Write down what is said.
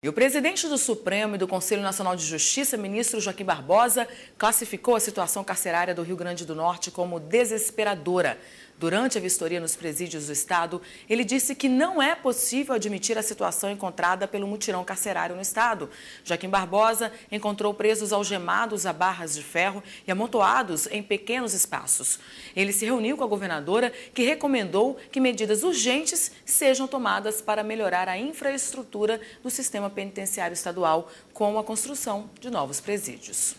E o presidente do Supremo e do Conselho Nacional de Justiça, ministro Joaquim Barbosa, classificou a situação carcerária do Rio Grande do Norte como desesperadora. Durante a vistoria nos presídios do Estado, ele disse que não é possível admitir a situação encontrada pelo mutirão carcerário no Estado. Joaquim Barbosa encontrou presos algemados a barras de ferro e amontoados em pequenos espaços. Ele se reuniu com a governadora, que recomendou que medidas urgentes sejam tomadas para melhorar a infraestrutura do sistema penitenciário estadual, como a construção de novos presídios.